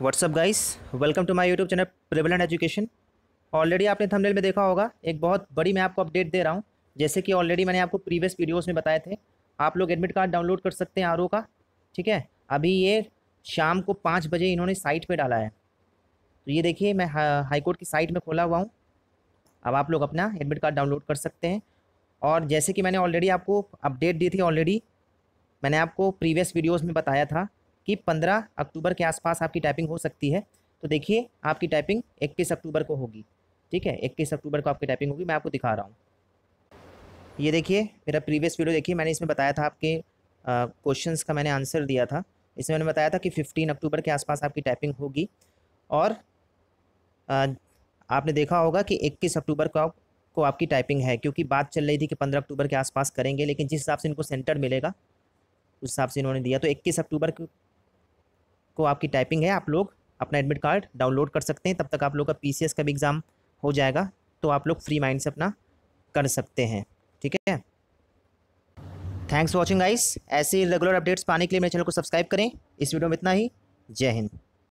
WhatsApp guys welcome to my YouTube channel prevalent education already आपने thumbnail में देखा होगा एक बहुत बड़ी मैं आपको अपडेट दे रहा हूँ जैसे कि ऑलरेडी मैंने आपको प्रीवियस वीडियोस में बताए थे आप लोग एडमिट कार्ड डाउनलोड कर सकते हैं आर का ठीक है अभी ये शाम को पाँच बजे इन्होंने साइट पर डाला है तो ये देखिए मैं हाईकोर्ट की साइट में खोला हुआ हूँ अब आप लोग अपना एडमिट कार्ड डाउनलोड कर सकते हैं और जैसे कि मैंने ऑलरेडी आपको अपडेट दी थी ऑलरेडी मैंने आपको प्रीवियस वीडियोज़ में बताया था कि 15 अक्टूबर के आसपास आपकी टाइपिंग हो सकती है तो देखिए आपकी टाइपिंग इक्कीस अक्टूबर को होगी ठीक है इक्कीस अक्टूबर को आपकी टाइपिंग होगी मैं आपको दिखा रहा हूँ ये देखिए मेरा प्रीवियस वीडियो देखिए मैंने इसमें बताया था आपके क्वेश्चंस का मैंने आंसर दिया था इसमें मैंने बताया था कि 15 अक्टूबर के आसपास आपकी टाइपिंग होगी और आ, आपने देखा होगा कि 21 अक्टूबर को आप, को आपकी टाइपिंग है क्योंकि बात चल रही थी कि 15 अक्टूबर के आसपास करेंगे लेकिन जिस हिसाब से इनको सेंटर मिलेगा उस हिसाब से इन्होंने दिया तो 21 अक्टूबर को आपकी टाइपिंग है आप लोग अपना एडमिट कार्ड डाउनलोड कर सकते हैं तब तक आप लोग का पी का भी एग्ज़ाम हो जाएगा तो आप लोग फ्री माइंड से अपना कर सकते हैं ठीक है थैंक्स वॉचिंग आइस ऐसे रेगुलर अपडेट्स पाने के लिए मेरे चैनल को सब्सक्राइब करें इस वीडियो में इतना ही जय हिंद